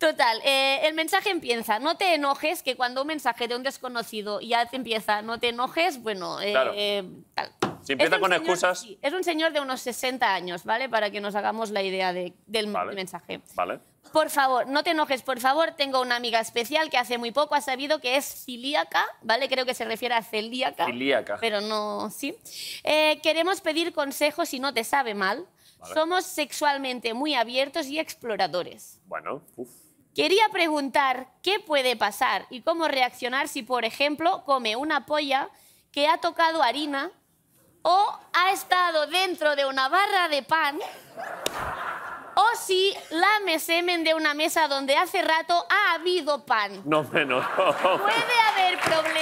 Total, eh, el mensaje empieza, no te enojes, que cuando un mensaje de un desconocido ya te empieza, no te enojes, bueno, eh, tal. Si empieza con excusas... es un señor de unos 60 años, ¿vale? Para que nos hagamos la idea del mensaje. Vale. Por favor, no te enojes, por favor, tengo una amiga especial que hace muy poco ha sabido que es celíaca, ¿vale? Creo que se refiere a celíaca. Celíaca. Pero no, sí. Eh, queremos pedir consejos si no te sabe mal. Somos sexualmente muy abiertos y exploradores. Bueno, uff. Quería preguntar qué puede pasar y cómo reaccionar si, por ejemplo, come una polla que ha tocado harina o ha estado dentro de una barra de pan o si lame semen de una mesa donde hace rato ha habido pan. No menos. Puede haber problemas.